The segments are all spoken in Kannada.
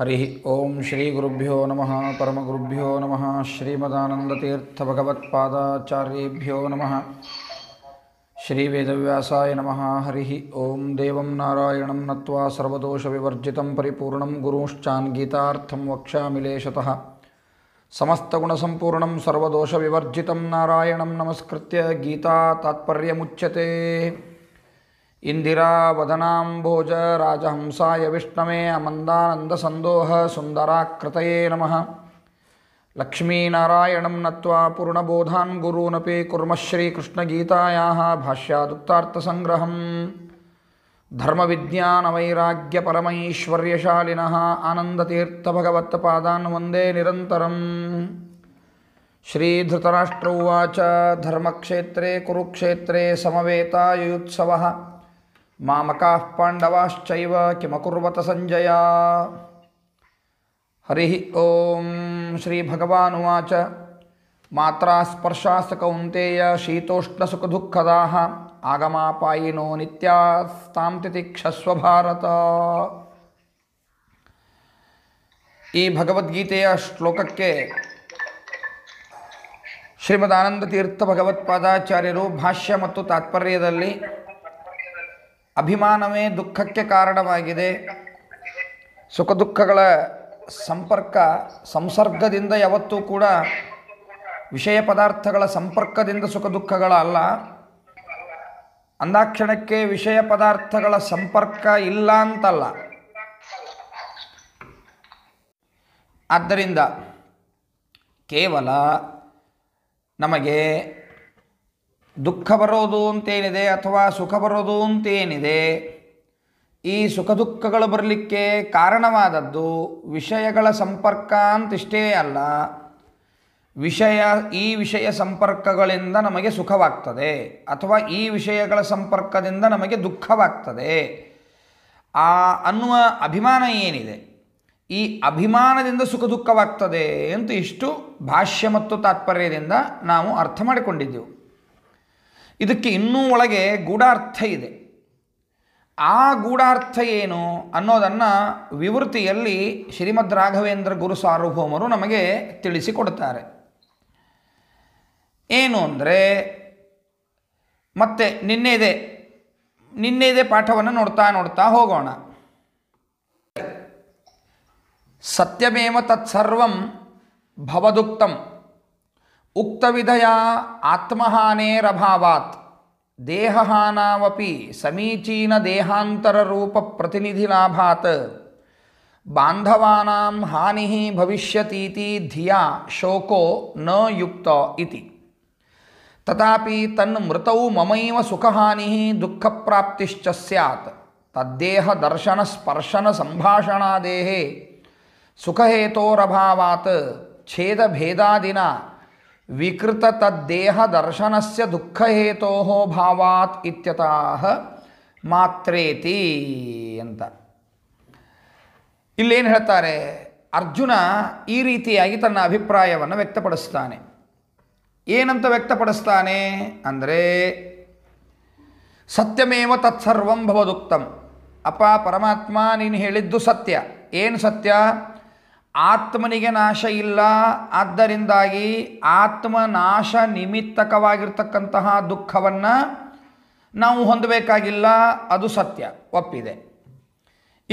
हरि ओं श्रीगुरुभ्यो नम परमगुरुभ्यो नम श्रीमदानन्दतीर्थभगवत्पादाचार्येभ्यो नम श्रीवेदव्यासाय नम हरि ओं देवं नारायणं नत्वा सर्वदोषविवर्जितं परिपूर्णं गुरुश्चान्गीतार्थं वक्ष्यामि लेशतः समस्तगुणसम्पूर्णं सर्वदोषविवर्जितं नारायणं नमस्कृत्य गीतातात्पर्यमुच्यते इन्दिरावदनाम्भोज राजहंसाय विष्णवे अमन्दानन्दसन्दोह सुन्दराकृतये नम लक्ष्मीनारायण नत्वा पूर्णबोधान् गुरूनपि कुर्मः श्रीकृष्णगीतायाः भाष्यादुक्तार्थसङ्ग्रहम् धर्मविज्ञानवैराग्यपरमैश्वर्यशालिनः आनन्दतीर्थभगवत्पादान् वन्दे निरंतर श्रीधृतराष्ट्र उवाच धर्मक्षेत्रे कुरुक्षेत्रे समवेतायुयुत्सवः ಮಾಮಕಾಃ ಪಾಂಡವಾಶ್ಚವ ಕಿಮಕುರ್ವತ ಸಂಜಯ ಹರಿ ಓಂ ಶ್ರೀ ಭಗವಾನುವಾಚ ಮಾತ್ರಾ ಸ್ಪರ್ಶಾಸ ಕೌಂತೆಯ ಶೀತೋಷ್ಣಸುಖದುಃಖದಾಹ ಆಗಮಾಪಾಯಿನೋ ನಿತ್ಯಾಸ್ತಾಂ ಈ ಭಗವದ್ಗೀತೆಯ ಶ್ಲೋಕಕ್ಕೆ ಶ್ರೀಮದ್ ಆನಂದ ಭಗವತ್ಪಾದಾಚಾರ್ಯರು ಭಾಷ್ಯ ಮತ್ತು ತಾತ್ಪರ್ಯದಲ್ಲಿ ಅಭಿಮಾನವೇ ದುಃಖಕ್ಕೆ ಕಾರಣವಾಗಿದೆ ಸುಖ ದುಃಖಗಳ ಸಂಪರ್ಕ ಸಂಸರ್ಗದಿಂದ ಯಾವತ್ತೂ ಕೂಡ ವಿಷಯ ಪದಾರ್ಥಗಳ ಸಂಪರ್ಕದಿಂದ ಸುಖ ದುಃಖಗಳ ಅಲ್ಲ ಅಂದಾಕ್ಷಣಕ್ಕೆ ವಿಷಯ ಪದಾರ್ಥಗಳ ಸಂಪರ್ಕ ಇಲ್ಲ ಅಂತಲ್ಲ ಆದ್ದರಿಂದ ಕೇವಲ ನಮಗೆ ದುಃಖ ಬರೋದು ಅಂತೇನಿದೆ ಅಥವಾ ಸುಖ ಬರೋದು ಅಂತೇನಿದೆ ಈ ಸುಖ ದುಃಖಗಳು ಬರಲಿಕ್ಕೆ ಕಾರಣವಾದದ್ದು ವಿಷಯಗಳ ಸಂಪರ್ಕ ಅಂತಿಷ್ಟೇ ಅಲ್ಲ ವಿಷಯ ಈ ವಿಷಯ ಸಂಪರ್ಕಗಳಿಂದ ನಮಗೆ ಸುಖವಾಗ್ತದೆ ಅಥವಾ ಈ ವಿಷಯಗಳ ಸಂಪರ್ಕದಿಂದ ನಮಗೆ ದುಃಖವಾಗ್ತದೆ ಆ ಅನ್ನುವ ಅಭಿಮಾನ ಏನಿದೆ ಈ ಅಭಿಮಾನದಿಂದ ಸುಖ ದುಃಖವಾಗ್ತದೆ ಅಂತ ಇಷ್ಟು ಭಾಷ್ಯ ಮತ್ತು ತಾತ್ಪರ್ಯದಿಂದ ನಾವು ಅರ್ಥ ಮಾಡಿಕೊಂಡಿದ್ದೆವು ಇದಕ್ಕೆ ಇನ್ನೂ ಒಳಗೆ ಗೂಢಾರ್ಥ ಇದೆ ಆ ಗೂಢಾರ್ಥ ಏನು ಅನ್ನೋದನ್ನು ವಿವೃತಿಯಲ್ಲಿ ಶ್ರೀಮದ್ ರಾಘವೇಂದ್ರ ಗುರು ಸಾರ್ವಭೌಮರು ನಮಗೆ ತಿಳಿಸಿಕೊಡ್ತಾರೆ ಏನು ಅಂದರೆ ಮತ್ತೆ ನಿನ್ನೆದೆ ನಿನ್ನೆದೆ ಪಾಠವನ್ನು ನೋಡ್ತಾ ನೋಡ್ತಾ ಹೋಗೋಣ ಸತ್ಯಮೇವ ತತ್ಸರ್ವಂ ಭವದುಕ್ತಂ उक्त उक्तविधया आत्महानेरभावात् देहहानावपि समीचीन देहांतर रूप प्रतिनिधिलाभात् बांधवानां हानिः भविष्यतीति धिया शोको न युक्त इति तथापि तन्मृतौ ममैव सुखहानिः दुःखप्राप्तिश्च स्यात् तद्देह दर्शन स्पर्शन संभाषणादेहे सुखहेतोरभावात् छेदभेदादिना ವಿಕೃತ ತದ್ದೇಹ ದರ್ಶನಸ್ಯ ದುಃಖಹೇತೋ ಭಾವಾತ್ ಇತ್ಯತಃ ಮಾತ್ರೇತಿ ಅಂತ ಇಲ್ಲೇನು ಹೇಳ್ತಾರೆ ಅರ್ಜುನ ಈ ರೀತಿಯಾಗಿ ತನ್ನ ಅಭಿಪ್ರಾಯವನ್ನು ವ್ಯಕ್ತಪಡಿಸ್ತಾನೆ ಏನಂತ ವ್ಯಕ್ತಪಡಿಸ್ತಾನೆ ಅಂದರೆ ಸತ್ಯಮೇವ ತತ್ಸರ್ವಂ ಭವದುಕ್ತಂ ಅಪ್ಪ ಪರಮಾತ್ಮ ನೀನು ಹೇಳಿದ್ದು ಸತ್ಯ ಏನು ಸತ್ಯ ಆತ್ಮನಿಗೆ ನಾಶ ಇಲ್ಲ ಆದ್ದರಿಂದಾಗಿ ಆತ್ಮನಾಶ ನಿಮಿತ್ತಕವಾಗಿರ್ತಕ್ಕಂತಹ ದುಃಖವನ್ನು ನಾವು ಹೊಂದಬೇಕಾಗಿಲ್ಲ ಅದು ಸತ್ಯ ಒಪ್ಪಿದೆ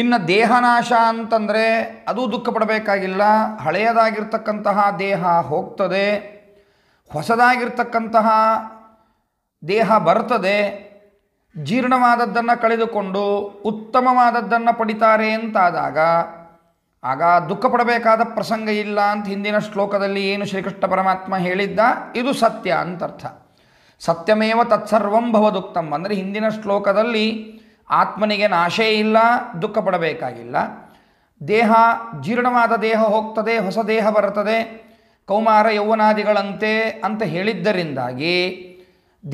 ಇನ್ನು ದೇಹನಾಶ ಅಂತಂದರೆ ಅದು ದುಃಖ ಪಡಬೇಕಾಗಿಲ್ಲ ಹಳೆಯದಾಗಿರ್ತಕ್ಕಂತಹ ದೇಹ ಹೋಗ್ತದೆ ಹೊಸದಾಗಿರ್ತಕ್ಕಂತಹ ದೇಹ ಬರ್ತದೆ ಜೀರ್ಣವಾದದ್ದನ್ನು ಕಳೆದುಕೊಂಡು ಉತ್ತಮವಾದದ್ದನ್ನು ಪಡಿತಾರೆ ಅಂತಾದಾಗ ಆಗ ದುಃಖ ಪಡಬೇಕಾದ ಪ್ರಸಂಗ ಇಲ್ಲ ಅಂತ ಹಿಂದಿನ ಶ್ಲೋಕದಲ್ಲಿ ಏನು ಶ್ರೀಕೃಷ್ಣ ಪರಮಾತ್ಮ ಹೇಳಿದ್ದ ಇದು ಸತ್ಯ ಅಂತರ್ಥ ಸತ್ಯಮೇವ ತತ್ಸರ್ವಂ ಭವದುಕ್ತಂ ಅಂದರೆ ಹಿಂದಿನ ಶ್ಲೋಕದಲ್ಲಿ ಆತ್ಮನಿಗೆ ನಾಶೇ ಇಲ್ಲ ದುಃಖ ಪಡಬೇಕಾಗಿಲ್ಲ ದೇಹ ಜೀರ್ಣವಾದ ದೇಹ ಹೋಗ್ತದೆ ಹೊಸ ದೇಹ ಬರುತ್ತದೆ ಕೌಮಾರ ಯೌವನಾದಿಗಳಂತೆ ಅಂತ ಹೇಳಿದ್ದರಿಂದಾಗಿ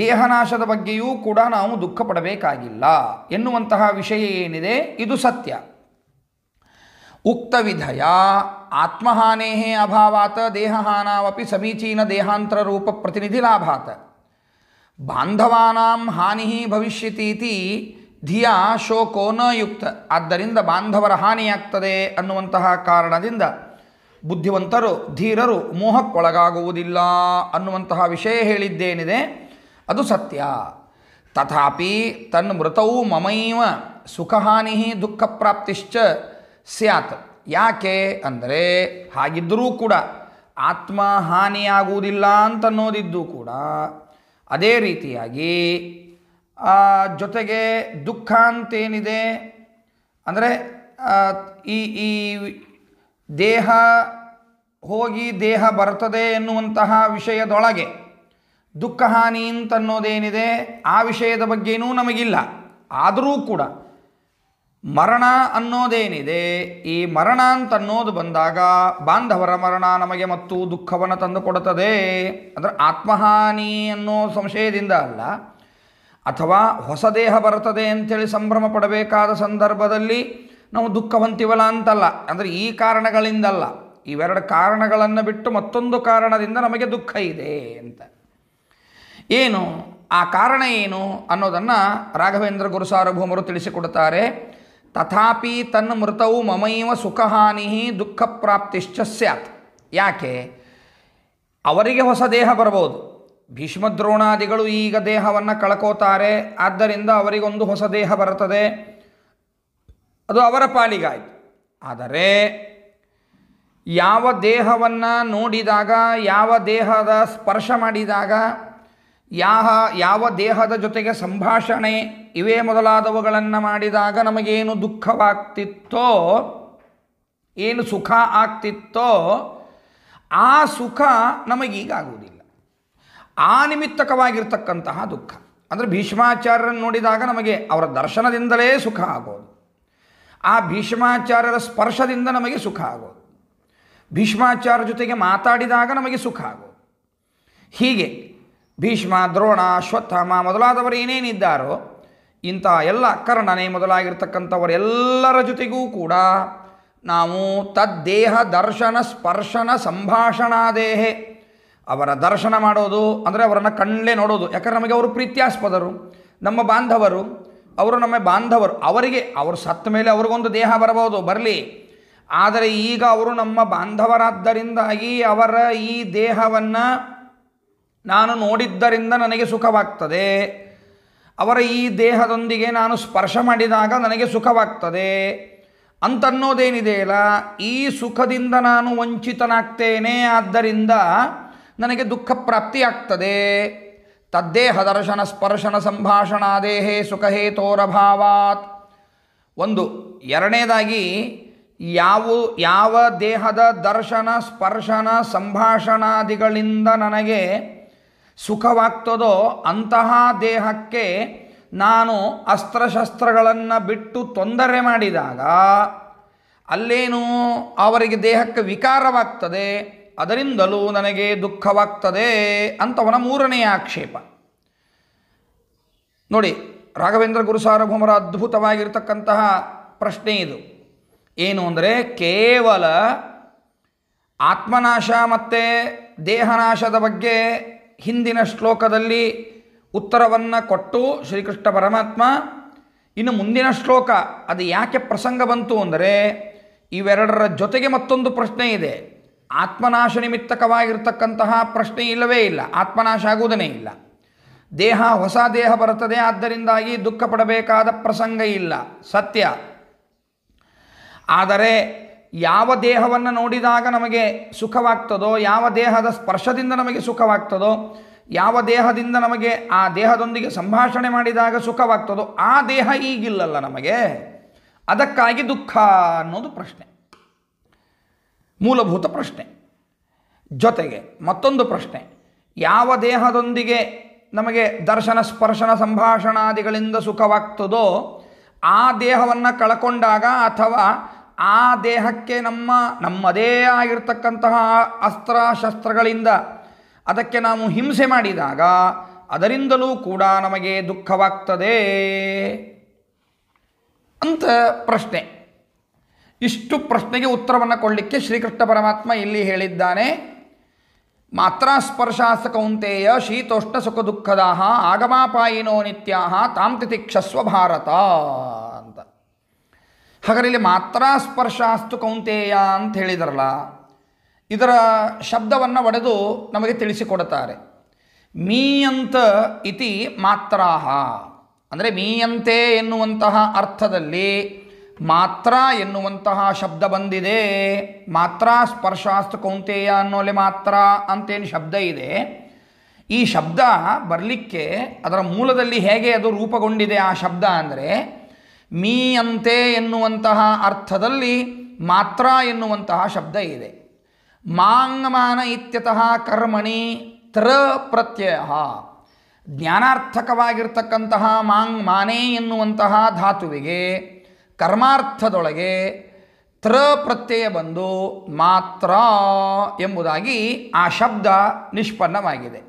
ದೇಹನಾಶದ ಬಗ್ಗೆಯೂ ಕೂಡ ನಾವು ದುಃಖ ಪಡಬೇಕಾಗಿಲ್ಲ ಎನ್ನುವಂತಹ ವಿಷಯ ಏನಿದೆ ಇದು ಸತ್ಯ ಉಕ್ತವಿಧಯ ಆತ್ಮಹಾನೇ ಅಭಾವಾತ್ ದೇಹಹಾನಾವಪಿ ಸಮೀಚೀನ ದೇಹಾಂತರರೂಪ ಪ್ರತಿನಿಧಿ ಲಾಭಾತ ಬಾಂಧವಾನಾಂ ಹಾನಿ ಭವಿಷ್ಯತೀತಿ ಧಿಯಾ ಶೋಕೋ ನ ಯುಕ್ತ ಆದ್ದರಿಂದ ಬಾಂಧವರ ಹಾನಿಯಾಗ್ತದೆ ಅನ್ನುವಂತಹ ಕಾರಣದಿಂದ ಬುದ್ಧಿವಂತರು ಧೀರರು ಮೋಹಕ್ಕೊಳಗಾಗುವುದಿಲ್ಲ ಅನ್ನುವಂತಹ ವಿಷಯ ಹೇಳಿದ್ದೇನಿದೆ ಅದು ಸತ್ಯ ತಥಾಪಿ ತನ್ಮೃತೌ ಮಮೈವ ಸುಖಹಾನಿ ದುಃಖಪ್ರಾಪ್ತಿಶ್ಚ ಸ್ಯಾತ್ ಯಾಕೆ ಅಂದರೆ ಹಾಗಿದ್ದರೂ ಕೂಡ ಆತ್ಮ ಹಾನಿಯಾಗುವುದಿಲ್ಲ ಅಂತನ್ನೋದಿದ್ದು ಕೂಡ ಅದೇ ರೀತಿಯಾಗಿ ಜೊತೆಗೆ ದುಃಖ ಅಂತೇನಿದೆ ಅಂದರೆ ಈ ಈ ದೇಹ ಹೋಗಿ ದೇಹ ಬರ್ತದೆ ಎನ್ನುವಂತಹ ವಿಷಯದೊಳಗೆ ದುಃಖ ಹಾನಿ ಅಂತನ್ನೋದೇನಿದೆ ಆ ವಿಷಯದ ಬಗ್ಗೆನೂ ನಮಗಿಲ್ಲ ಆದರೂ ಕೂಡ ಮರಣ ಅನ್ನೋದೇನಿದೆ ಈ ಮರಣ ಅಂತನ್ನೋದು ಬಂದಾಗ ಬಾಂಧವರ ಮರಣ ನಮಗೆ ಮತ್ತು ದುಃಖವನ್ನು ಕೊಡುತ್ತದೆ ಅಂದರೆ ಆತ್ಮಹಾನಿ ಅನ್ನೋ ಸಂಶಯದಿಂದ ಅಲ್ಲ ಅಥವಾ ಹೊಸ ದೇಹ ಬರ್ತದೆ ಅಂಥೇಳಿ ಸಂಭ್ರಮ ಪಡಬೇಕಾದ ಸಂದರ್ಭದಲ್ಲಿ ನಾವು ದುಃಖ ಹೊಂತೀವಲ್ಲ ಅಂತಲ್ಲ ಅಂದರೆ ಈ ಕಾರಣಗಳಿಂದಲ್ಲ ಇವೆರಡು ಕಾರಣಗಳನ್ನು ಬಿಟ್ಟು ಮತ್ತೊಂದು ಕಾರಣದಿಂದ ನಮಗೆ ದುಃಖ ಇದೆ ಅಂತ ಏನು ಆ ಕಾರಣ ಏನು ಅನ್ನೋದನ್ನು ರಾಘವೇಂದ್ರ ಗುರುಸಾರ್ವಭೌಮರು ತಿಳಿಸಿಕೊಡುತ್ತಾರೆ ತಥಾಪಿ ತನ್ನ ಮೃತವು ಮಮೈವ ಸುಖಹಾನಿ ದುಃಖ ಪ್ರಾಪ್ತಿಶ್ಚ ಸ್ಯಾತ್ ಯಾಕೆ ಅವರಿಗೆ ಹೊಸ ದೇಹ ಬರಬಹುದು ದ್ರೋಣಾದಿಗಳು ಈಗ ದೇಹವನ್ನು ಕಳ್ಕೋತಾರೆ ಆದ್ದರಿಂದ ಅವರಿಗೊಂದು ಹೊಸ ದೇಹ ಬರುತ್ತದೆ ಅದು ಅವರ ಪಾಲಿಗಾಯಿತು ಆದರೆ ಯಾವ ದೇಹವನ್ನು ನೋಡಿದಾಗ ಯಾವ ದೇಹದ ಸ್ಪರ್ಶ ಮಾಡಿದಾಗ ಯಾವ ಯಾವ ದೇಹದ ಜೊತೆಗೆ ಸಂಭಾಷಣೆ ಇವೇ ಮೊದಲಾದವುಗಳನ್ನು ಮಾಡಿದಾಗ ನಮಗೇನು ದುಃಖವಾಗ್ತಿತ್ತೋ ಏನು ಸುಖ ಆಗ್ತಿತ್ತೋ ಆ ಸುಖ ನಮಗೀಗ ಆಗುವುದಿಲ್ಲ ಆ ನಿಮಿತ್ತಕವಾಗಿರ್ತಕ್ಕಂತಹ ದುಃಖ ಅಂದರೆ ಭೀಷ್ಮಾಚಾರ್ಯರನ್ನು ನೋಡಿದಾಗ ನಮಗೆ ಅವರ ದರ್ಶನದಿಂದಲೇ ಸುಖ ಆಗೋದು ಆ ಭೀಷ್ಮಾಚಾರ್ಯರ ಸ್ಪರ್ಶದಿಂದ ನಮಗೆ ಸುಖ ಆಗೋದು ಭೀಷ್ಮಾಚಾರ್ಯ ಜೊತೆಗೆ ಮಾತಾಡಿದಾಗ ನಮಗೆ ಸುಖ ಆಗೋದು ಹೀಗೆ ಭೀಷ್ಮ ದ್ರೋಣ ಅಶ್ವತ್ಥಾಮ ಮೊದಲಾದವರು ಏನೇನಿದ್ದಾರೋ ಇಂಥ ಎಲ್ಲ ಕರ್ಣನೆ ಮೊದಲಾಗಿರ್ತಕ್ಕಂಥವರೆಲ್ಲರ ಜೊತೆಗೂ ಕೂಡ ನಾವು ತದ್ದೇಹ ದರ್ಶನ ಸ್ಪರ್ಶನ ಸಂಭಾಷಣಾದೇಹೆ ಅವರ ದರ್ಶನ ಮಾಡೋದು ಅಂದರೆ ಅವರನ್ನು ಕಣ್ಣೇ ನೋಡೋದು ಯಾಕಂದ್ರೆ ನಮಗೆ ಅವರು ಪ್ರೀತ್ಯಾಸ್ಪದರು ನಮ್ಮ ಬಾಂಧವರು ಅವರು ನಮ್ಮ ಬಾಂಧವರು ಅವರಿಗೆ ಅವರು ಸತ್ತ ಮೇಲೆ ಅವ್ರಿಗೊಂದು ದೇಹ ಬರಬಹುದು ಬರಲಿ ಆದರೆ ಈಗ ಅವರು ನಮ್ಮ ಬಾಂಧವರಾದ್ದರಿಂದಾಗಿ ಅವರ ಈ ದೇಹವನ್ನು ನಾನು ನೋಡಿದ್ದರಿಂದ ನನಗೆ ಸುಖವಾಗ್ತದೆ ಅವರ ಈ ದೇಹದೊಂದಿಗೆ ನಾನು ಸ್ಪರ್ಶ ಮಾಡಿದಾಗ ನನಗೆ ಸುಖವಾಗ್ತದೆ ಅಂತನ್ನೋದೇನಿದೆಯಲ್ಲ ಈ ಸುಖದಿಂದ ನಾನು ವಂಚಿತನಾಗ್ತೇನೆ ಆದ್ದರಿಂದ ನನಗೆ ದುಃಖ ಪ್ರಾಪ್ತಿಯಾಗ್ತದೆ ದರ್ಶನ ಸ್ಪರ್ಶನ ಸಂಭಾಷಣಾದೇಹೇ ಸುಖಹೇತೋರಭಾವಾತ್ ಒಂದು ಎರಡನೇದಾಗಿ ಯಾವ ಯಾವ ದೇಹದ ದರ್ಶನ ಸ್ಪರ್ಶನ ಸಂಭಾಷಣಾದಿಗಳಿಂದ ನನಗೆ ಸುಖವಾಗ್ತದೋ ಅಂತಹ ದೇಹಕ್ಕೆ ನಾನು ಅಸ್ತ್ರಶಸ್ತ್ರಗಳನ್ನು ಬಿಟ್ಟು ತೊಂದರೆ ಮಾಡಿದಾಗ ಅಲ್ಲೇನು ಅವರಿಗೆ ದೇಹಕ್ಕೆ ವಿಕಾರವಾಗ್ತದೆ ಅದರಿಂದಲೂ ನನಗೆ ದುಃಖವಾಗ್ತದೆ ಅಂತವನ ಮೂರನೆಯ ಆಕ್ಷೇಪ ನೋಡಿ ರಾಘವೇಂದ್ರ ಗುರು ಸಾರ್ವಭೌಮರ ಅದ್ಭುತವಾಗಿರ್ತಕ್ಕಂತಹ ಪ್ರಶ್ನೆ ಇದು ಏನು ಅಂದರೆ ಕೇವಲ ಆತ್ಮನಾಶ ಮತ್ತು ದೇಹನಾಶದ ಬಗ್ಗೆ ಹಿಂದಿನ ಶ್ಲೋಕದಲ್ಲಿ ಉತ್ತರವನ್ನು ಕೊಟ್ಟು ಶ್ರೀಕೃಷ್ಣ ಪರಮಾತ್ಮ ಇನ್ನು ಮುಂದಿನ ಶ್ಲೋಕ ಅದು ಯಾಕೆ ಪ್ರಸಂಗ ಬಂತು ಅಂದರೆ ಇವೆರಡರ ಜೊತೆಗೆ ಮತ್ತೊಂದು ಪ್ರಶ್ನೆ ಇದೆ ಆತ್ಮನಾಶ ನಿಮಿತ್ತಕವಾಗಿರ್ತಕ್ಕಂತಹ ಪ್ರಶ್ನೆ ಇಲ್ಲವೇ ಇಲ್ಲ ಆತ್ಮನಾಶ ಆಗುವುದೇ ಇಲ್ಲ ದೇಹ ಹೊಸ ದೇಹ ಬರುತ್ತದೆ ಆದ್ದರಿಂದಾಗಿ ದುಃಖ ಪಡಬೇಕಾದ ಪ್ರಸಂಗ ಇಲ್ಲ ಸತ್ಯ ಆದರೆ ಯಾವ ದೇಹವನ್ನು ನೋಡಿದಾಗ ನಮಗೆ ಸುಖವಾಗ್ತದೋ ಯಾವ ದೇಹದ ಸ್ಪರ್ಶದಿಂದ ನಮಗೆ ಸುಖವಾಗ್ತದೋ ಯಾವ ದೇಹದಿಂದ ನಮಗೆ ಆ ದೇಹದೊಂದಿಗೆ ಸಂಭಾಷಣೆ ಮಾಡಿದಾಗ ಸುಖವಾಗ್ತದೋ ಆ ದೇಹ ಈಗಿಲ್ಲಲ್ಲ ನಮಗೆ ಅದಕ್ಕಾಗಿ ದುಃಖ ಅನ್ನೋದು ಪ್ರಶ್ನೆ ಮೂಲಭೂತ ಪ್ರಶ್ನೆ ಜೊತೆಗೆ ಮತ್ತೊಂದು ಪ್ರಶ್ನೆ ಯಾವ ದೇಹದೊಂದಿಗೆ ನಮಗೆ ದರ್ಶನ ಸ್ಪರ್ಶನ ಸಂಭಾಷಣಾದಿಗಳಿಂದ ಸುಖವಾಗ್ತದೋ ಆ ದೇಹವನ್ನು ಕಳ್ಕೊಂಡಾಗ ಅಥವಾ ಆ ದೇಹಕ್ಕೆ ನಮ್ಮ ನಮ್ಮದೇ ಆಗಿರತಕ್ಕಂತಹ ಅಸ್ತ್ರ ಶಸ್ತ್ರಗಳಿಂದ ಅದಕ್ಕೆ ನಾವು ಹಿಂಸೆ ಮಾಡಿದಾಗ ಅದರಿಂದಲೂ ಕೂಡ ನಮಗೆ ದುಃಖವಾಗ್ತದೆ ಅಂತ ಪ್ರಶ್ನೆ ಇಷ್ಟು ಪ್ರಶ್ನೆಗೆ ಉತ್ತರವನ್ನು ಕೊಡಲಿಕ್ಕೆ ಶ್ರೀಕೃಷ್ಣ ಪರಮಾತ್ಮ ಇಲ್ಲಿ ಹೇಳಿದ್ದಾನೆ ಮಾತ್ರ ಸ್ಪರ್ಶಾಸ ಕೌಂತೆಯ ಶೀತೋಷ್ಣ ಸುಖ ದುಃಖದಾಹ ಆಗಮಾಪಾಯಿನೋ ನಿತ್ಯಾಹ ತಾಂತಿತಿಕ್ಷಸ್ವ ಭಾರತ ಅಂತ ಹಾಗಾದ್ರೆ ಮಾತ್ರ ಸ್ಪರ್ಶಾಸ್ತು ಕೌಂತೇಯ ಅಂತ ಹೇಳಿದರಲ್ಲ ಇದರ ಶಬ್ದವನ್ನು ಒಡೆದು ನಮಗೆ ತಿಳಿಸಿಕೊಡುತ್ತಾರೆ ಮೀಯಂತ ಇತಿ ಮಾತ್ರ ಅಂದರೆ ಮೀಯಂತೆ ಎನ್ನುವಂತಹ ಅರ್ಥದಲ್ಲಿ ಮಾತ್ರ ಎನ್ನುವಂತಹ ಶಬ್ದ ಬಂದಿದೆ ಮಾತ್ರ ಸ್ಪರ್ಶಾಸ್ತು ಕೌಂತೇಯ ಅನ್ನೋಲೆ ಮಾತ್ರ ಅಂತೇನು ಶಬ್ದ ಇದೆ ಈ ಶಬ್ದ ಬರಲಿಕ್ಕೆ ಅದರ ಮೂಲದಲ್ಲಿ ಹೇಗೆ ಅದು ರೂಪಗೊಂಡಿದೆ ಆ ಶಬ್ದ ಅಂದರೆ ಅಂತೆ ಎನ್ನುವಂತಹ ಅರ್ಥದಲ್ಲಿ ಮಾತ್ರ ಎನ್ನುವಂತಹ ಶಬ್ದ ಇದೆ ಮಾಂಗಮಾನ ಇತ್ಯತಃ ಕರ್ಮಣಿ ತ್ರ ಪ್ರತ್ಯಯ ಜ್ಞಾನಾರ್ಥಕವಾಗಿರ್ತಕ್ಕಂತಹ ಮಾಂಗ್ ಮಾನೆ ಎನ್ನುವಂತಹ ಧಾತುವಿಗೆ ಕರ್ಮಾರ್ಥದೊಳಗೆ ತ್ರ ಪ್ರತ್ಯಯ ಬಂದು ಮಾತ್ರ ಎಂಬುದಾಗಿ ಆ ಶಬ್ದ ನಿಷ್ಪನ್ನವಾಗಿದೆ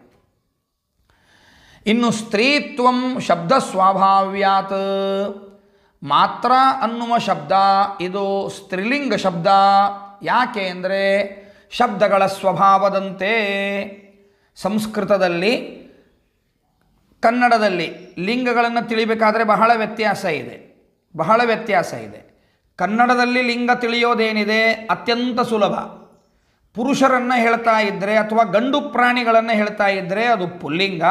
ಇನ್ನು ಸ್ತ್ರೀತ್ವಂ ಶಬ್ದ ಸ್ವಾಭಾವ್ಯಾತ್ ಮಾತ್ರ ಅನ್ನುವ ಶಬ್ದ ಇದು ಸ್ತ್ರೀಲಿಂಗ ಶಬ್ದ ಯಾಕೆ ಅಂದರೆ ಶಬ್ದಗಳ ಸ್ವಭಾವದಂತೆ ಸಂಸ್ಕೃತದಲ್ಲಿ ಕನ್ನಡದಲ್ಲಿ ಲಿಂಗಗಳನ್ನು ತಿಳಿಬೇಕಾದರೆ ಬಹಳ ವ್ಯತ್ಯಾಸ ಇದೆ ಬಹಳ ವ್ಯತ್ಯಾಸ ಇದೆ ಕನ್ನಡದಲ್ಲಿ ಲಿಂಗ ತಿಳಿಯೋದೇನಿದೆ ಅತ್ಯಂತ ಸುಲಭ ಪುರುಷರನ್ನು ಹೇಳ್ತಾ ಇದ್ದರೆ ಅಥವಾ ಗಂಡು ಪ್ರಾಣಿಗಳನ್ನು ಹೇಳ್ತಾ ಇದ್ದರೆ ಅದು ಪುಲ್ಲಿಂಗ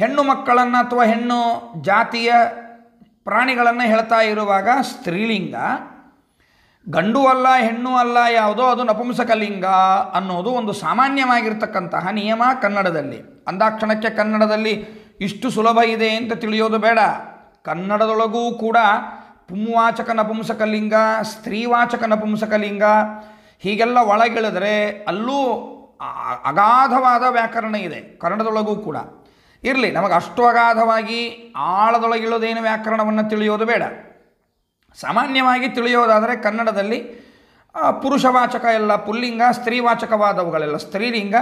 ಹೆಣ್ಣು ಮಕ್ಕಳನ್ನು ಅಥವಾ ಹೆಣ್ಣು ಜಾತಿಯ ಪ್ರಾಣಿಗಳನ್ನು ಹೇಳ್ತಾ ಇರುವಾಗ ಸ್ತ್ರೀಲಿಂಗ ಗಂಡು ಅಲ್ಲ ಹೆಣ್ಣು ಅಲ್ಲ ಯಾವುದೋ ಅದು ನಪುಂಸಕಲಿಂಗ ಅನ್ನೋದು ಒಂದು ಸಾಮಾನ್ಯವಾಗಿರ್ತಕ್ಕಂತಹ ನಿಯಮ ಕನ್ನಡದಲ್ಲಿ ಅಂದಾಕ್ಷಣಕ್ಕೆ ಕನ್ನಡದಲ್ಲಿ ಇಷ್ಟು ಸುಲಭ ಇದೆ ಅಂತ ತಿಳಿಯೋದು ಬೇಡ ಕನ್ನಡದೊಳಗೂ ಕೂಡ ಪುಂವಾಚಕ ನಪುಂಸಕಲಿಂಗ ಸ್ತ್ರೀವಾಚಕ ನಪುಂಸಕಲಿಂಗ ಹೀಗೆಲ್ಲ ಒಳಗಿಳಿದ್ರೆ ಅಲ್ಲೂ ಅಗಾಧವಾದ ವ್ಯಾಕರಣ ಇದೆ ಕನ್ನಡದೊಳಗೂ ಕೂಡ ಇರಲಿ ನಮಗೆ ಅಷ್ಟು ಅಗಾಧವಾಗಿ ಆಳದೊಳಗಿಳೋದೇನು ವ್ಯಾಕರಣವನ್ನು ತಿಳಿಯೋದು ಬೇಡ ಸಾಮಾನ್ಯವಾಗಿ ತಿಳಿಯೋದಾದರೆ ಕನ್ನಡದಲ್ಲಿ ಪುರುಷವಾಚಕ ಎಲ್ಲ ಪುಲ್ಲಿಂಗ ಸ್ತ್ರೀವಾಚಕವಾದವುಗಳೆಲ್ಲ ಸ್ತ್ರೀಲಿಂಗ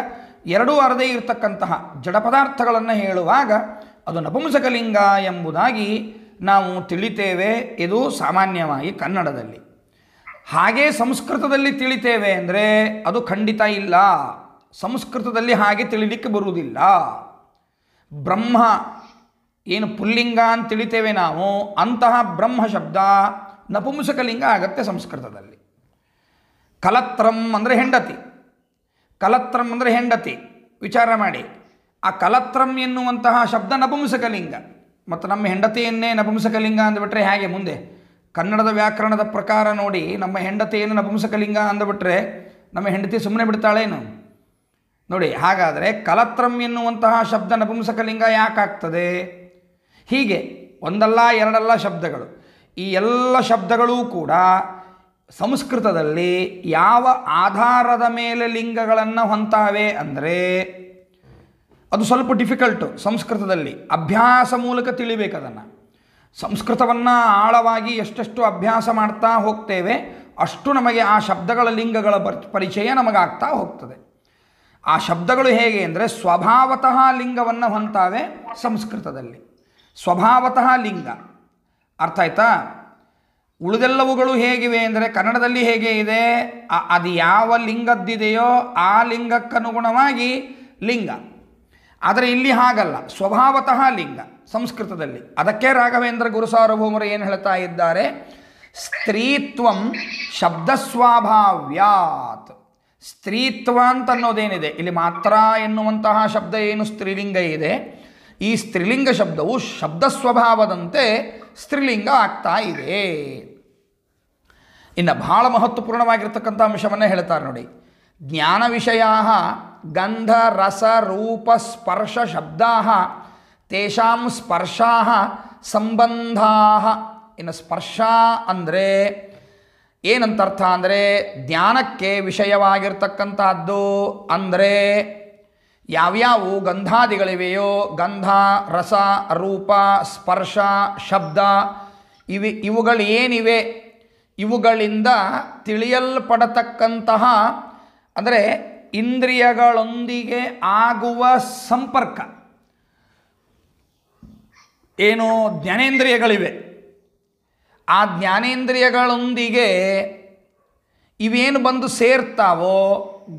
ಎರಡೂ ಅರದೇ ಇರತಕ್ಕಂತಹ ಜಡಪದಾರ್ಥಗಳನ್ನು ಹೇಳುವಾಗ ಅದು ನಪುಂಸಕಲಿಂಗ ಎಂಬುದಾಗಿ ನಾವು ತಿಳಿತೇವೆ ಇದು ಸಾಮಾನ್ಯವಾಗಿ ಕನ್ನಡದಲ್ಲಿ ಹಾಗೆ ಸಂಸ್ಕೃತದಲ್ಲಿ ತಿಳಿತೇವೆ ಅಂದರೆ ಅದು ಖಂಡಿತ ಇಲ್ಲ ಸಂಸ್ಕೃತದಲ್ಲಿ ಹಾಗೆ ತಿಳಿಲಿಕ್ಕೆ ಬರುವುದಿಲ್ಲ ಬ್ರಹ್ಮ ಏನು ಪುಲ್ಲಿಂಗ ಅಂತ ತಿಳಿತೇವೆ ನಾವು ಅಂತಹ ಬ್ರಹ್ಮ ಶಬ್ದ ನಪುಂಸಕಲಿಂಗ ಆಗತ್ತೆ ಸಂಸ್ಕೃತದಲ್ಲಿ ಕಲತ್ರಂ ಅಂದರೆ ಹೆಂಡತಿ ಕಲತ್ರಂ ಅಂದರೆ ಹೆಂಡತಿ ವಿಚಾರ ಮಾಡಿ ಆ ಕಲತ್ರಂ ಎನ್ನುವಂತಹ ಶಬ್ದ ನಪುಂಸಕಲಿಂಗ ಮತ್ತು ನಮ್ಮ ಹೆಂಡತಿಯನ್ನೇ ನಪುಂಸಕಲಿಂಗ ಅಂದ್ಬಿಟ್ರೆ ಹೇಗೆ ಮುಂದೆ ಕನ್ನಡದ ವ್ಯಾಕರಣದ ಪ್ರಕಾರ ನೋಡಿ ನಮ್ಮ ಹೆಂಡತಿಯನ್ನು ನಪುಂಸಕಲಿಂಗ ಅಂದ್ಬಿಟ್ರೆ ನಮ್ಮ ಹೆಂಡತಿ ಸುಮ್ಮನೆ ಬಿಡ್ತಾಳೇನು ನೋಡಿ ಹಾಗಾದರೆ ಕಲತ್ರಂ ಎನ್ನುವಂತಹ ಶಬ್ದ ನಪುಂಸಕಲಿಂಗ ಯಾಕಾಗ್ತದೆ ಹೀಗೆ ಒಂದಲ್ಲ ಎರಡಲ್ಲ ಶಬ್ದಗಳು ಈ ಎಲ್ಲ ಶಬ್ದಗಳೂ ಕೂಡ ಸಂಸ್ಕೃತದಲ್ಲಿ ಯಾವ ಆಧಾರದ ಮೇಲೆ ಲಿಂಗಗಳನ್ನು ಹೊಂತಾವೆ ಅಂದರೆ ಅದು ಸ್ವಲ್ಪ ಡಿಫಿಕಲ್ಟು ಸಂಸ್ಕೃತದಲ್ಲಿ ಅಭ್ಯಾಸ ಮೂಲಕ ತಿಳಿಬೇಕದನ್ನು ಸಂಸ್ಕೃತವನ್ನು ಆಳವಾಗಿ ಎಷ್ಟೆಷ್ಟು ಅಭ್ಯಾಸ ಮಾಡ್ತಾ ಹೋಗ್ತೇವೆ ಅಷ್ಟು ನಮಗೆ ಆ ಶಬ್ದಗಳ ಲಿಂಗಗಳ ಪರಿಚಯ ನಮಗಾಗ್ತಾ ಹೋಗ್ತದೆ ಆ ಶಬ್ದಗಳು ಹೇಗೆ ಅಂದರೆ ಸ್ವಭಾವತಃ ಲಿಂಗವನ್ನು ಹೊಂತಾವೆ ಸಂಸ್ಕೃತದಲ್ಲಿ ಸ್ವಭಾವತಃ ಲಿಂಗ ಅರ್ಥ ಆಯ್ತಾ ಉಳಿದೆಲ್ಲವುಗಳು ಹೇಗಿವೆ ಅಂದರೆ ಕನ್ನಡದಲ್ಲಿ ಹೇಗೆ ಇದೆ ಅದು ಯಾವ ಲಿಂಗದ್ದಿದೆಯೋ ಆ ಲಿಂಗಕ್ಕನುಗುಣವಾಗಿ ಲಿಂಗ ಆದರೆ ಇಲ್ಲಿ ಹಾಗಲ್ಲ ಸ್ವಭಾವತಃ ಲಿಂಗ ಸಂಸ್ಕೃತದಲ್ಲಿ ಅದಕ್ಕೆ ರಾಘವೇಂದ್ರ ಗುರುಸಾರ್ವಭೌಮರು ಏನು ಹೇಳ್ತಾ ಇದ್ದಾರೆ ಸ್ತ್ರೀತ್ವಂ ಶಬ್ದಸ್ವಾಭಾವ್ಯಾತ್ ಸ್ತ್ರೀತ್ವ ಅಂತ ಅನ್ನೋದೇನಿದೆ ಇಲ್ಲಿ ಮಾತ್ರ ಎನ್ನುವಂತಹ ಶಬ್ದ ಏನು ಸ್ತ್ರೀಲಿಂಗ ಇದೆ ಈ ಸ್ತ್ರೀಲಿಂಗ ಶಬ್ದವು ಶಬ್ದ ಸ್ವಭಾವದಂತೆ ಸ್ತ್ರೀಲಿಂಗ ಆಗ್ತಾ ಇದೆ ಇನ್ನು ಬಹಳ ಮಹತ್ವಪೂರ್ಣವಾಗಿರ್ತಕ್ಕಂಥ ಅಂಶವನ್ನು ಹೇಳ್ತಾರೆ ನೋಡಿ ಜ್ಞಾನ ವಿಷಯ ಗಂಧ ರಸ ರೂಪ ಸ್ಪರ್ಶ ಶಬ್ದ ತೇಷಾಂ ಸ್ಪರ್ಶಾ ಸಂಬಂಧ ಇನ್ನು ಸ್ಪರ್ಶ ಅಂದರೆ ಏನಂತ ಅರ್ಥ ಅಂದರೆ ಧ್ಯಾನಕ್ಕೆ ವಿಷಯವಾಗಿರ್ತಕ್ಕಂಥದ್ದು ಅಂದರೆ ಯಾವ್ಯಾವು ಗಂಧಾದಿಗಳಿವೆಯೋ ಗಂಧ ರಸ ರೂಪ ಸ್ಪರ್ಶ ಶಬ್ದ ಇವಿ ಇವುಗಳೇನಿವೆ ಇವುಗಳಿಂದ ತಿಳಿಯಲ್ಪಡತಕ್ಕಂತಹ ಅಂದರೆ ಇಂದ್ರಿಯಗಳೊಂದಿಗೆ ಆಗುವ ಸಂಪರ್ಕ ಏನು ಜ್ಞಾನೇಂದ್ರಿಯಗಳಿವೆ ಆ ಜ್ಞಾನೇಂದ್ರಿಯಗಳೊಂದಿಗೆ ಇವೇನು ಬಂದು ಸೇರ್ತಾವೋ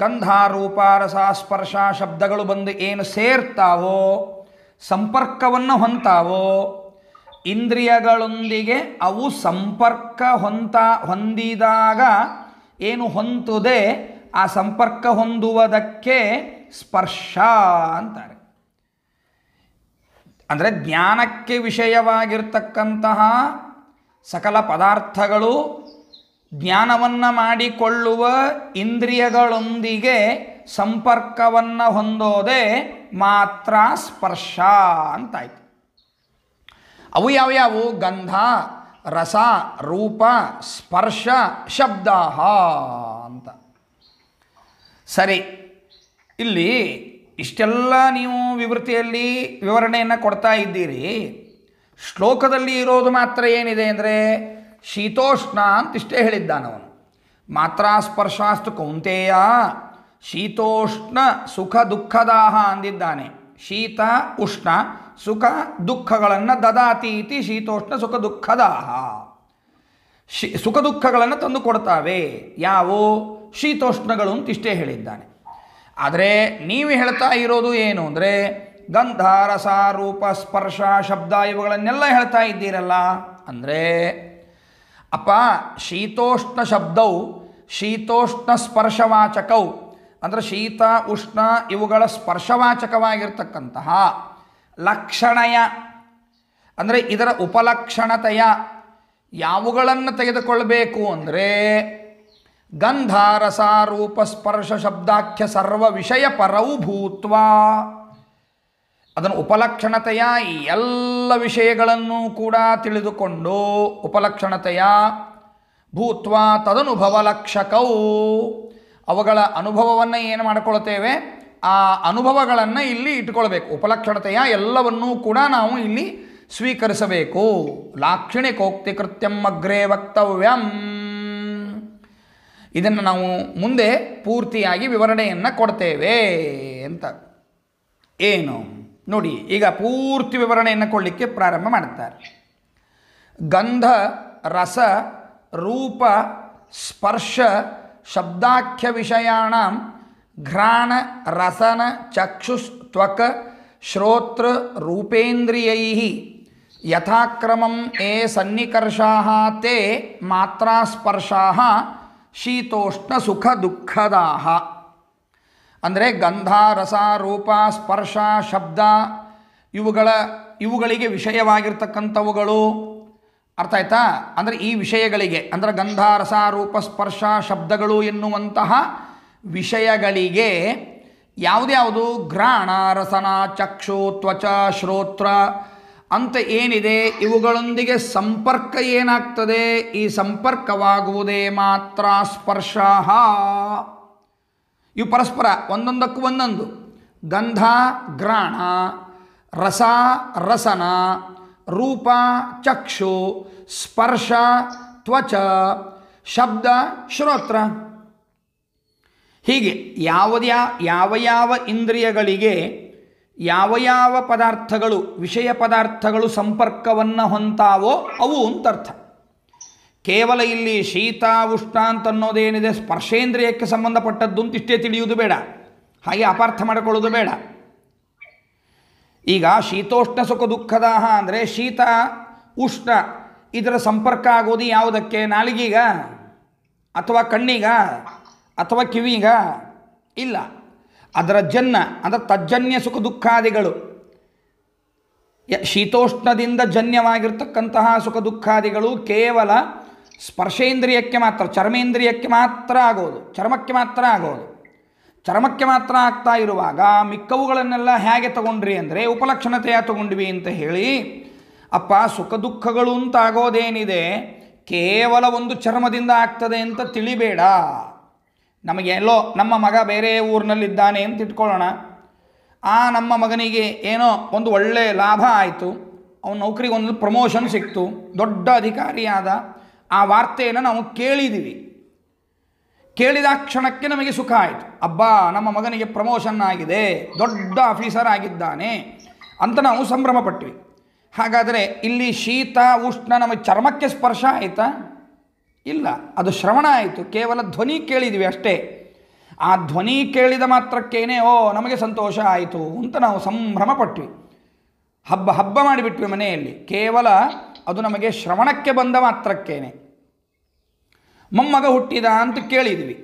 ಗಂಧ ರೂಪ ರಸ ಸ್ಪರ್ಶ ಶಬ್ದಗಳು ಬಂದು ಏನು ಸೇರ್ತಾವೋ ಸಂಪರ್ಕವನ್ನು ಹೊಂತಾವೋ ಇಂದ್ರಿಯಗಳೊಂದಿಗೆ ಅವು ಸಂಪರ್ಕ ಹೊಂತ ಹೊಂದಿದಾಗ ಏನು ಹೊಂತದೆ ಆ ಸಂಪರ್ಕ ಹೊಂದುವುದಕ್ಕೆ ಸ್ಪರ್ಶ ಅಂತಾರೆ ಅಂದರೆ ಜ್ಞಾನಕ್ಕೆ ವಿಷಯವಾಗಿರ್ತಕ್ಕಂತಹ ಸಕಲ ಪದಾರ್ಥಗಳು ಜ್ಞಾನವನ್ನು ಮಾಡಿಕೊಳ್ಳುವ ಇಂದ್ರಿಯಗಳೊಂದಿಗೆ ಸಂಪರ್ಕವನ್ನು ಹೊಂದೋದೇ ಮಾತ್ರ ಸ್ಪರ್ಶ ಅಂತಾಯಿತು ಅವು ಯಾವ್ಯಾವು ಗಂಧ ರಸ ರೂಪ ಸ್ಪರ್ಶ ಶಬ್ದ ಅಂತ ಸರಿ ಇಲ್ಲಿ ಇಷ್ಟೆಲ್ಲ ನೀವು ವಿವೃತ್ತಿಯಲ್ಲಿ ವಿವರಣೆಯನ್ನು ಕೊಡ್ತಾ ಇದ್ದೀರಿ ಶ್ಲೋಕದಲ್ಲಿ ಇರೋದು ಮಾತ್ರ ಏನಿದೆ ಅಂದರೆ ಶೀತೋಷ್ಣ ಅಂತಿಷ್ಟೇ ಹೇಳಿದ್ದಾನವನು ಮಾತ್ರ ಸ್ಪರ್ಶಾಸ್ತು ಕೌಂತೆಯ ಶೀತೋಷ್ಣ ಸುಖ ದುಃಖದಾಹ ಅಂದಿದ್ದಾನೆ ಶೀತ ಉಷ್ಣ ಸುಖ ದುಃಖಗಳನ್ನು ದದಾತಿ ಶೀತೋಷ್ಣ ಸುಖ ದುಃಖದಾಹ ಶಿ ಸುಖ ದುಃಖಗಳನ್ನು ತಂದು ಕೊಡ್ತಾವೆ ಯಾವೋ ಶೀತೋಷ್ಣಗಳು ಇಷ್ಟೇ ಹೇಳಿದ್ದಾನೆ ಆದರೆ ನೀವು ಹೇಳ್ತಾ ಇರೋದು ಏನು ಅಂದರೆ ಗಂಧಾರಸ ರೂಪ ಸ್ಪರ್ಶ ಶಬ್ದ ಇವುಗಳನ್ನೆಲ್ಲ ಹೇಳ್ತಾ ಇದ್ದೀರಲ್ಲ ಅಂದರೆ ಅಪ್ಪ ಶೀತೋಷ್ಣ ಶಬ್ದವು ಶೀತೋಷ್ಣ ಸ್ಪರ್ಶವಾಚಕವು ಅಂದರೆ ಶೀತ ಉಷ್ಣ ಇವುಗಳ ಸ್ಪರ್ಶವಾಚಕವಾಗಿರ್ತಕ್ಕಂತಹ ಲಕ್ಷಣಯ ಅಂದರೆ ಇದರ ಉಪಲಕ್ಷಣತೆಯ ಯಾವುಗಳನ್ನು ತೆಗೆದುಕೊಳ್ಳಬೇಕು ಅಂದರೆ ಗಂಧಾರಸ ರೂಪ ಸ್ಪರ್ಶ ಶಬ್ದಾಖ್ಯ ಸರ್ವ ವಿಷಯ ಪರವು ಭೂತ್ವ ಅದನ್ನು ಉಪಲಕ್ಷಣತೆಯ ಎಲ್ಲ ವಿಷಯಗಳನ್ನು ಕೂಡ ತಿಳಿದುಕೊಂಡು ಉಪಲಕ್ಷಣತೆಯ ಭೂತ್ವ ತದನುಭವ ಲಕ್ಷಕವು ಅವುಗಳ ಅನುಭವವನ್ನು ಏನು ಮಾಡಿಕೊಳ್ತೇವೆ ಆ ಅನುಭವಗಳನ್ನು ಇಲ್ಲಿ ಇಟ್ಕೊಳ್ಬೇಕು ಉಪಲಕ್ಷಣತೆಯ ಎಲ್ಲವನ್ನೂ ಕೂಡ ನಾವು ಇಲ್ಲಿ ಸ್ವೀಕರಿಸಬೇಕು ಕೋಕ್ತಿ ಕೃತ್ಯಂ ಅಗ್ರೆ ವಕ್ತವ್ಯಂ ಇದನ್ನು ನಾವು ಮುಂದೆ ಪೂರ್ತಿಯಾಗಿ ವಿವರಣೆಯನ್ನು ಕೊಡ್ತೇವೆ ಅಂತ ಏನು नोड़ी पूर्ति विवरण प्रारंभ में गंध रस रूप स्पर्श शब्दाख्य विषयाण घ्राण रसन चक्षुस्वक श्रोत्र रूपेन्द्रिय यथाक्रम ये सन्नीकर्षा ते मात्रास्पर्शा शीतोष्ण सुख दुखदा ಅಂದರೆ ಗಂಧ ರಸ ರೂಪ ಸ್ಪರ್ಶ ಶಬ್ದ ಇವುಗಳ ಇವುಗಳಿಗೆ ವಿಷಯವಾಗಿರ್ತಕ್ಕಂಥವುಗಳು ಅರ್ಥ ಆಯ್ತಾ ಅಂದರೆ ಈ ವಿಷಯಗಳಿಗೆ ಅಂದರೆ ಗಂಧ ರಸ ರೂಪ ಸ್ಪರ್ಶ ಶಬ್ದಗಳು ಎನ್ನುವಂತಹ ವಿಷಯಗಳಿಗೆ ಯಾವುದ್ಯಾವುದು ಗ್ರಾಣ ರಸನ ಚಕ್ಷು ತ್ವಚ ಶ್ರೋತ್ರ ಅಂತ ಏನಿದೆ ಇವುಗಳೊಂದಿಗೆ ಸಂಪರ್ಕ ಏನಾಗ್ತದೆ ಈ ಸಂಪರ್ಕವಾಗುವುದೇ ಮಾತ್ರ ಸ್ಪರ್ಶ ಇವು ಪರಸ್ಪರ ಒಂದೊಂದಕ್ಕೂ ಒಂದೊಂದು ಗಂಧ ಗ್ರಾಣ ರಸ ರಸನ ರೂಪ ಚಕ್ಷು ಸ್ಪರ್ಶ ತ್ವಚ ಶಬ್ದ ಶ್ರೋತ್ರ ಹೀಗೆ ಯಾವುದ್ಯಾ ಯಾವ ಯಾವ ಇಂದ್ರಿಯಗಳಿಗೆ ಯಾವ ಯಾವ ಪದಾರ್ಥಗಳು ವಿಷಯ ಪದಾರ್ಥಗಳು ಸಂಪರ್ಕವನ್ನು ಹೊಂತಾವೋ ಅವು ಅಂತರ್ಥ ಕೇವಲ ಇಲ್ಲಿ ಶೀತ ಉಷ್ಣ ಅಂತ ಅನ್ನೋದೇನಿದೆ ಸ್ಪರ್ಶೇಂದ್ರಿಯಕ್ಕೆ ಸಂಬಂಧಪಟ್ಟದ್ದು ಅಂತ ಇಷ್ಟೇ ತಿಳಿಯುವುದು ಬೇಡ ಹಾಗೆ ಅಪಾರ್ಥ ಮಾಡಿಕೊಳ್ಳೋದು ಬೇಡ ಈಗ ಶೀತೋಷ್ಣ ಸುಖ ದುಃಖದಾಹ ಅಂದರೆ ಶೀತ ಉಷ್ಣ ಇದರ ಸಂಪರ್ಕ ಆಗೋದು ಯಾವುದಕ್ಕೆ ನಾಲಿಗೀಗ ಅಥವಾ ಕಣ್ಣಿಗ ಅಥವಾ ಕಿವಿಗ ಇಲ್ಲ ಅದರ ಜನ್ನ ಅಂದರೆ ತಜ್ಜನ್ಯ ಸುಖ ದುಃಖಾದಿಗಳು ಶೀತೋಷ್ಣದಿಂದ ಜನ್ಯವಾಗಿರ್ತಕ್ಕಂತಹ ಸುಖ ದುಃಖಾದಿಗಳು ಕೇವಲ ಸ್ಪರ್ಶೇಂದ್ರಿಯಕ್ಕೆ ಮಾತ್ರ ಚರ್ಮೇಂದ್ರಿಯಕ್ಕೆ ಮಾತ್ರ ಆಗೋದು ಚರ್ಮಕ್ಕೆ ಮಾತ್ರ ಆಗೋದು ಚರ್ಮಕ್ಕೆ ಮಾತ್ರ ಆಗ್ತಾ ಇರುವಾಗ ಮಿಕ್ಕವುಗಳನ್ನೆಲ್ಲ ಹೇಗೆ ತಗೊಂಡ್ರಿ ಅಂದರೆ ಉಪಲಕ್ಷಣತೆಯ ತಗೊಂಡ್ವಿ ಅಂತ ಹೇಳಿ ಅಪ್ಪ ಸುಖ ದುಃಖಗಳು ಅಂತ ಆಗೋದೇನಿದೆ ಕೇವಲ ಒಂದು ಚರ್ಮದಿಂದ ಆಗ್ತದೆ ಅಂತ ತಿಳಿಬೇಡ ನಮಗೆ ಎಲ್ಲೋ ನಮ್ಮ ಮಗ ಬೇರೆ ಊರಿನಲ್ಲಿದ್ದಾನೆ ಅಂತ ಇಟ್ಕೊಳ್ಳೋಣ ಆ ನಮ್ಮ ಮಗನಿಗೆ ಏನೋ ಒಂದು ಒಳ್ಳೆಯ ಲಾಭ ಆಯಿತು ಅವನ ನೌಕರಿಗೆ ಒಂದು ಪ್ರಮೋಷನ್ ಸಿಕ್ತು ದೊಡ್ಡ ಅಧಿಕಾರಿಯಾದ ಆ ವಾರ್ತೆಯನ್ನು ನಾವು ಕೇಳಿದ್ದೀವಿ ಕೇಳಿದ ಕ್ಷಣಕ್ಕೆ ನಮಗೆ ಸುಖ ಆಯಿತು ಅಬ್ಬಾ ನಮ್ಮ ಮಗನಿಗೆ ಪ್ರಮೋಷನ್ ಆಗಿದೆ ದೊಡ್ಡ ಆಫೀಸರ್ ಆಗಿದ್ದಾನೆ ಅಂತ ನಾವು ಸಂಭ್ರಮಪಟ್ವಿ ಹಾಗಾದರೆ ಇಲ್ಲಿ ಶೀತ ಉಷ್ಣ ನಮ್ಮ ಚರ್ಮಕ್ಕೆ ಸ್ಪರ್ಶ ಆಯಿತಾ ಇಲ್ಲ ಅದು ಶ್ರವಣ ಆಯಿತು ಕೇವಲ ಧ್ವನಿ ಕೇಳಿದ್ವಿ ಅಷ್ಟೇ ಆ ಧ್ವನಿ ಕೇಳಿದ ಮಾತ್ರಕ್ಕೇನೆ ಓ ನಮಗೆ ಸಂತೋಷ ಆಯಿತು ಅಂತ ನಾವು ಸಂಭ್ರಮ ಹಬ್ಬ ಹಬ್ಬ ಮಾಡಿಬಿಟ್ವಿ ಮನೆಯಲ್ಲಿ ಕೇವಲ ಅದು ನಮಗೆ ಶ್ರವಣಕ್ಕೆ ಬಂದ ಮಾತ್ರಕ್ಕೇನೆ ಮೊಮ್ಮಗ ಹುಟ್ಟಿದ ಅಂತ ಕೇಳಿದ್ವಿ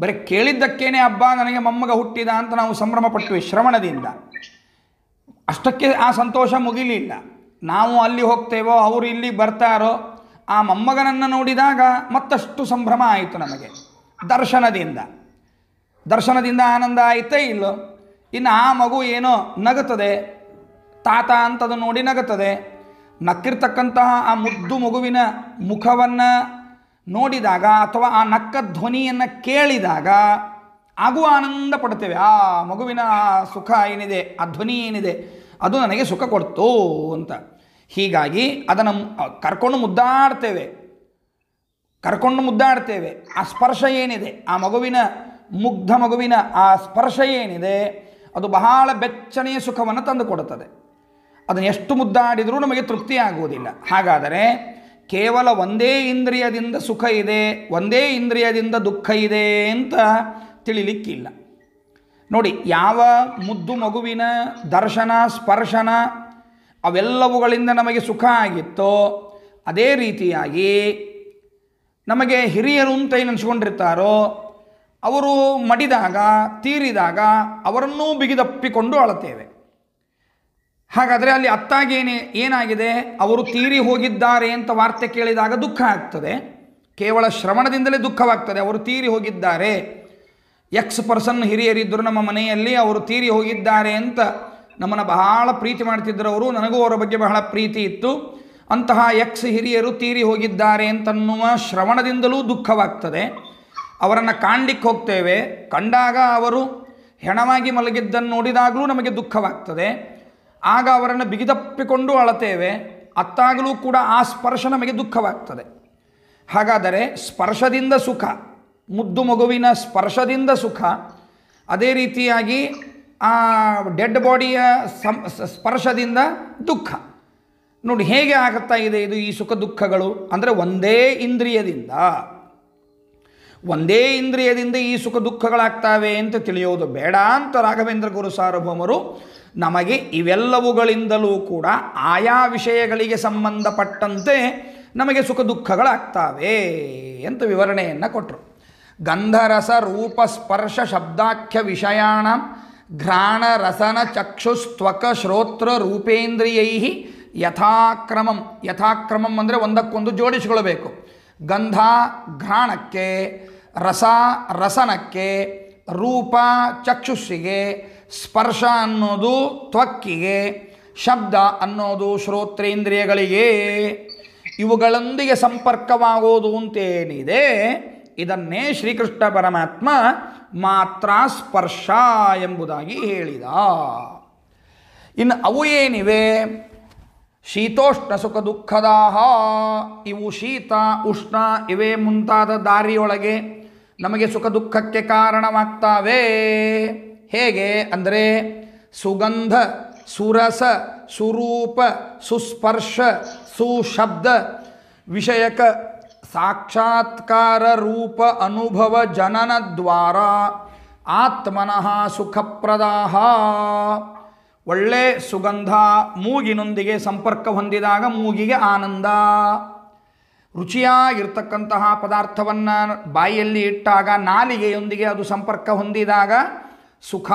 ಬರೀ ಕೇಳಿದ್ದಕ್ಕೇನೆ ಹಬ್ಬ ನನಗೆ ಮೊಮ್ಮಗ ಹುಟ್ಟಿದ ಅಂತ ನಾವು ಸಂಭ್ರಮ ಪಟ್ವಿ ಶ್ರವಣದಿಂದ ಅಷ್ಟಕ್ಕೆ ಆ ಸಂತೋಷ ಮುಗಿಲಿಲ್ಲ ನಾವು ಅಲ್ಲಿ ಹೋಗ್ತೇವೋ ಅವರು ಇಲ್ಲಿ ಬರ್ತಾರೋ ಆ ಮೊಮ್ಮಗನನ್ನು ನೋಡಿದಾಗ ಮತ್ತಷ್ಟು ಸಂಭ್ರಮ ಆಯಿತು ನಮಗೆ ದರ್ಶನದಿಂದ ದರ್ಶನದಿಂದ ಆನಂದ ಆಯಿತೇ ಇಲ್ಲೋ ಇನ್ನು ಆ ಮಗು ಏನೋ ನಗುತ್ತದೆ ತಾತ ಅಂತದನ್ನು ನೋಡಿ ನಗುತ್ತದೆ ನಕ್ಕಿರ್ತಕ್ಕಂತಹ ಆ ಮುದ್ದು ಮಗುವಿನ ಮುಖವನ್ನು ನೋಡಿದಾಗ ಅಥವಾ ಆ ನಕ್ಕ ಧ್ವನಿಯನ್ನು ಕೇಳಿದಾಗ ಆಗುವ ಆನಂದ ಪಡ್ತೇವೆ ಆ ಮಗುವಿನ ಸುಖ ಏನಿದೆ ಆ ಧ್ವನಿ ಏನಿದೆ ಅದು ನನಗೆ ಸುಖ ಕೊಡ್ತು ಅಂತ ಹೀಗಾಗಿ ಅದನ್ನು ಕರ್ಕೊಂಡು ಮುದ್ದಾಡ್ತೇವೆ ಕರ್ಕೊಂಡು ಮುದ್ದಾಡ್ತೇವೆ ಆ ಸ್ಪರ್ಶ ಏನಿದೆ ಆ ಮಗುವಿನ ಮುಗ್ಧ ಮಗುವಿನ ಆ ಸ್ಪರ್ಶ ಏನಿದೆ ಅದು ಬಹಳ ಬೆಚ್ಚನೆಯ ಸುಖವನ್ನು ತಂದುಕೊಡುತ್ತದೆ ಅದನ್ನು ಎಷ್ಟು ಮುದ್ದಾಡಿದರೂ ನಮಗೆ ತೃಪ್ತಿ ಆಗುವುದಿಲ್ಲ ಹಾಗಾದರೆ ಕೇವಲ ಒಂದೇ ಇಂದ್ರಿಯದಿಂದ ಸುಖ ಇದೆ ಒಂದೇ ಇಂದ್ರಿಯದಿಂದ ದುಃಖ ಇದೆ ಅಂತ ತಿಳಿಲಿಕ್ಕಿಲ್ಲ ನೋಡಿ ಯಾವ ಮುದ್ದು ಮಗುವಿನ ದರ್ಶನ ಸ್ಪರ್ಶನ ಅವೆಲ್ಲವುಗಳಿಂದ ನಮಗೆ ಸುಖ ಆಗಿತ್ತೋ ಅದೇ ರೀತಿಯಾಗಿ ನಮಗೆ ಹಿರಿಯರು ಅಂತ ಏನು ಅವರು ಮಡಿದಾಗ ತೀರಿದಾಗ ಅವರನ್ನೂ ಬಿಗಿದಪ್ಪಿಕೊಂಡು ಅಳತೇವೆ ಹಾಗಾದರೆ ಅಲ್ಲಿ ಅತ್ತಾಗೇನೆ ಏನಾಗಿದೆ ಅವರು ತೀರಿ ಹೋಗಿದ್ದಾರೆ ಅಂತ ವಾರ್ತೆ ಕೇಳಿದಾಗ ದುಃಖ ಆಗ್ತದೆ ಕೇವಲ ಶ್ರವಣದಿಂದಲೇ ದುಃಖವಾಗ್ತದೆ ಅವರು ತೀರಿ ಹೋಗಿದ್ದಾರೆ ಎಕ್ಸ್ ಪರ್ಸನ್ ಹಿರಿಯರಿದ್ದರು ನಮ್ಮ ಮನೆಯಲ್ಲಿ ಅವರು ತೀರಿ ಹೋಗಿದ್ದಾರೆ ಅಂತ ನಮ್ಮನ್ನು ಬಹಳ ಪ್ರೀತಿ ಮಾಡ್ತಿದ್ದರು ಅವರು ನನಗೂ ಅವರ ಬಗ್ಗೆ ಬಹಳ ಪ್ರೀತಿ ಇತ್ತು ಅಂತಹ ಎಕ್ಸ್ ಹಿರಿಯರು ತೀರಿ ಹೋಗಿದ್ದಾರೆ ಅಂತನ್ನುವ ಶ್ರವಣದಿಂದಲೂ ದುಃಖವಾಗ್ತದೆ ಅವರನ್ನು ಕಾಂಡಿಕ್ಕೋಗ್ತೇವೆ ಹೋಗ್ತೇವೆ ಕಂಡಾಗ ಅವರು ಹೆಣವಾಗಿ ಮಲಗಿದ್ದನ್ನು ನೋಡಿದಾಗಲೂ ನಮಗೆ ದುಃಖವಾಗ್ತದೆ ಆಗ ಅವರನ್ನು ಬಿಗಿದಪ್ಪಿಕೊಂಡು ಅಳತೇವೆ ಅತ್ತಾಗಲೂ ಕೂಡ ಆ ಸ್ಪರ್ಶ ನಮಗೆ ದುಃಖವಾಗ್ತದೆ ಹಾಗಾದರೆ ಸ್ಪರ್ಶದಿಂದ ಸುಖ ಮುದ್ದು ಮಗುವಿನ ಸ್ಪರ್ಶದಿಂದ ಸುಖ ಅದೇ ರೀತಿಯಾಗಿ ಆ ಡೆಡ್ ಬಾಡಿಯ ಸಂ ಸ್ಪರ್ಶದಿಂದ ದುಃಖ ನೋಡಿ ಹೇಗೆ ಆಗುತ್ತಾ ಇದೆ ಇದು ಈ ಸುಖ ದುಃಖಗಳು ಅಂದರೆ ಒಂದೇ ಇಂದ್ರಿಯದಿಂದ ಒಂದೇ ಇಂದ್ರಿಯದಿಂದ ಈ ಸುಖ ದುಃಖಗಳಾಗ್ತಾವೆ ಅಂತ ತಿಳಿಯೋದು ಬೇಡ ಅಂತ ರಾಘವೇಂದ್ರ ಗುರು ಸಾರ್ವಭೌಮರು ನಮಗೆ ಇವೆಲ್ಲವುಗಳಿಂದಲೂ ಕೂಡ ಆಯಾ ವಿಷಯಗಳಿಗೆ ಸಂಬಂಧಪಟ್ಟಂತೆ ನಮಗೆ ಸುಖ ದುಃಖಗಳಾಗ್ತಾವೆ ಅಂತ ವಿವರಣೆಯನ್ನು ಕೊಟ್ಟರು ಗಂಧರಸ ರೂಪ ಸ್ಪರ್ಶ ಶಬ್ದಾಖ್ಯ ವಿಷಯಾಣ ಘ್ರಾಣ ರಸನ ಚಕ್ಷುಸ್ತ್ವಕ ಶ್ರೋತ್ರ ರೂಪೇಂದ್ರಿಯೈ ಯಥಾಕ್ರಮಂ ಯಥಾಕ್ರಮಂ ಅಂದರೆ ಒಂದಕ್ಕೊಂದು ಜೋಡಿಸಿಕೊಳ್ಳಬೇಕು ಗಂಧ ಘ್ರಾಣಕ್ಕೆ ರಸ ರಸನಕ್ಕೆ ರೂಪ ಚಕ್ಷುಸ್ಸಿಗೆ ಸ್ಪರ್ಶ ಅನ್ನೋದು ತ್ವಕ್ಕಿಗೆ ಶಬ್ದ ಅನ್ನೋದು ಶ್ರೋತ್ರೇಂದ್ರಿಯಗಳಿಗೆ ಇವುಗಳೊಂದಿಗೆ ಸಂಪರ್ಕವಾಗೋದು ಅಂತೇನಿದೆ ಇದನ್ನೇ ಶ್ರೀಕೃಷ್ಣ ಪರಮಾತ್ಮ ಮಾತ್ರ ಸ್ಪರ್ಶ ಎಂಬುದಾಗಿ ಹೇಳಿದ ಇನ್ನು ಅವು ಏನಿವೆ ಶೀತೋಷ್ಣ ಸುಖ ದುಃಖದಾಹ ಇವು ಶೀತ ಉಷ್ಣ ಇವೇ ಮುಂತಾದ ದಾರಿಯೊಳಗೆ ನಮಗೆ ಸುಖ ದುಃಖಕ್ಕೆ ಕಾರಣವಾಗ್ತಾವೆ ಹೇಗೆ ಅಂದರೆ ಸುಗಂಧ ಸುರಸ ಸುರೂಪ ಸುಸ್ಪರ್ಶ ಸುಶಬ್ದ ವಿಷಯಕ ಸಾಕ್ಷಾತ್ಕಾರ ರೂಪ ಅನುಭವ ಜನನ ದ್ವಾರ ಆತ್ಮನಃ ಸುಖಪ್ರದಾಹ ಒಳ್ಳೆ ಸುಗಂಧ ಮೂಗಿನೊಂದಿಗೆ ಸಂಪರ್ಕ ಹೊಂದಿದಾಗ ಮೂಗಿಗೆ ಆನಂದ ರುಚಿಯಾಗಿರ್ತಕ್ಕಂತಹ ಪದಾರ್ಥವನ್ನು ಬಾಯಿಯಲ್ಲಿ ಇಟ್ಟಾಗ ನಾಲಿಗೆಯೊಂದಿಗೆ ಅದು ಸಂಪರ್ಕ ಹೊಂದಿದಾಗ ಸುಖ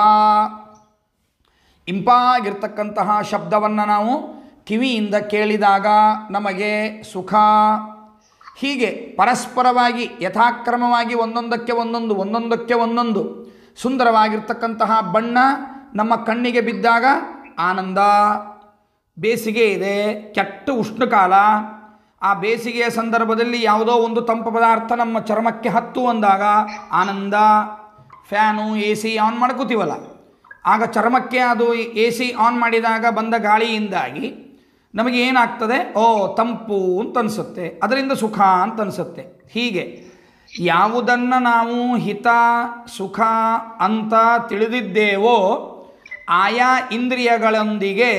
ಇಂಪಾಗಿರ್ತಕ್ಕಂತಹ ಶಬ್ದವನ್ನು ನಾವು ಕಿವಿಯಿಂದ ಕೇಳಿದಾಗ ನಮಗೆ ಸುಖ ಹೀಗೆ ಪರಸ್ಪರವಾಗಿ ಯಥಾಕ್ರಮವಾಗಿ ಒಂದೊಂದಕ್ಕೆ ಒಂದೊಂದು ಒಂದೊಂದಕ್ಕೆ ಒಂದೊಂದು ಸುಂದರವಾಗಿರ್ತಕ್ಕಂತಹ ಬಣ್ಣ ನಮ್ಮ ಕಣ್ಣಿಗೆ ಬಿದ್ದಾಗ ಆನಂದ ಬೇಸಿಗೆ ಇದೆ ಕೆಟ್ಟ ಉಷ್ಣಕಾಲ ಆ ಬೇಸಿಗೆಯ ಸಂದರ್ಭದಲ್ಲಿ ಯಾವುದೋ ಒಂದು ತಂಪು ಪದಾರ್ಥ ನಮ್ಮ ಚರ್ಮಕ್ಕೆ ಹತ್ತು ಅಂದಾಗ ಆನಂದ ಫ್ಯಾನು ಎ ಸಿ ಆನ್ ಮಾಡ್ಕೋತೀವಲ್ಲ ಆಗ ಚರ್ಮಕ್ಕೆ ಅದು ಎ ಸಿ ಆನ್ ಮಾಡಿದಾಗ ಬಂದ ಗಾಳಿಯಿಂದಾಗಿ ನಮಗೆ ಏನಾಗ್ತದೆ ಓ ತಂಪು ಅಂತ ಅನಿಸುತ್ತೆ ಅದರಿಂದ ಸುಖ ಅಂತ ಅನಿಸುತ್ತೆ ಹೀಗೆ ಯಾವುದನ್ನು ನಾವು ಹಿತ ಸುಖ ಅಂತ ತಿಳಿದಿದ್ದೇವೋ ಆಯಾ ಇಂದ್ರಿಯಗಳೊಂದಿಗೆ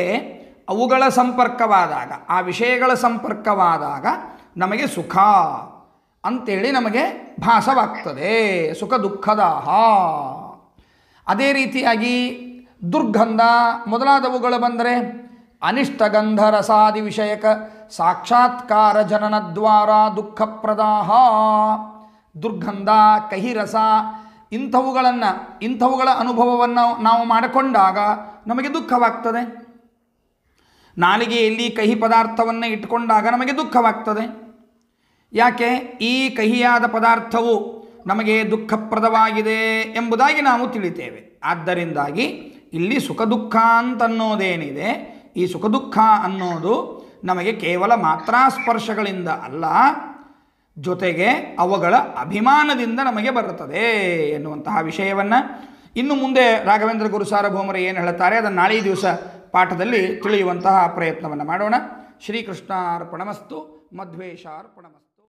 ಅವುಗಳ ಸಂಪರ್ಕವಾದಾಗ ಆ ವಿಷಯಗಳ ಸಂಪರ್ಕವಾದಾಗ ನಮಗೆ ಸುಖ ಅಂಥೇಳಿ ನಮಗೆ ಭಾಸವಾಗ್ತದೆ ಸುಖ ದುಃಖದ ಅದೇ ರೀತಿಯಾಗಿ ದುರ್ಗಂಧ ಮೊದಲಾದವುಗಳು ಬಂದರೆ ಅನಿಷ್ಟ ಗಂಧರಸಾದಿ ವಿಷಯಕ ಸಾಕ್ಷಾತ್ಕಾರ ದ್ವಾರ ದುಃಖಪ್ರದಾಹ ದುರ್ಗಂಧ ಕಹಿ ರಸ ಇಂಥವುಗಳನ್ನು ಇಂಥವುಗಳ ಅನುಭವವನ್ನು ನಾವು ಮಾಡಿಕೊಂಡಾಗ ನಮಗೆ ದುಃಖವಾಗ್ತದೆ ನಾಲಿಗೆಯಲ್ಲಿ ಕಹಿ ಪದಾರ್ಥವನ್ನು ಇಟ್ಟುಕೊಂಡಾಗ ನಮಗೆ ದುಃಖವಾಗ್ತದೆ ಯಾಕೆ ಈ ಕಹಿಯಾದ ಪದಾರ್ಥವು ನಮಗೆ ದುಃಖಪ್ರದವಾಗಿದೆ ಎಂಬುದಾಗಿ ನಾವು ತಿಳಿತೇವೆ ಆದ್ದರಿಂದಾಗಿ ಇಲ್ಲಿ ಸುಖ ದುಃಖ ಅಂತನ್ನೋದೇನಿದೆ ಈ ಸುಖ ದುಃಖ ಅನ್ನೋದು ನಮಗೆ ಕೇವಲ ಮಾತ್ರಾ ಸ್ಪರ್ಶಗಳಿಂದ ಅಲ್ಲ ಜೊತೆಗೆ ಅವುಗಳ ಅಭಿಮಾನದಿಂದ ನಮಗೆ ಬರುತ್ತದೆ ಎನ್ನುವಂತಹ ವಿಷಯವನ್ನು ಇನ್ನು ಮುಂದೆ ರಾಘವೇಂದ್ರ ಗುರುಸಾರ ಏನು ಹೇಳುತ್ತಾರೆ ಅದನ್ನು ನಾಳೆ ದಿವಸ ಪಾಠದಲ್ಲಿ ತಿಳಿಯುವಂತಹ ಪ್ರಯತ್ನವನ್ನು ಮಾಡೋಣ ಶ್ರೀಕೃಷ್ಣಾರ್ಪಣಮಸ್ತು ಮಧ್ವೇಶಾರ್ಪಣಮಸ್ತು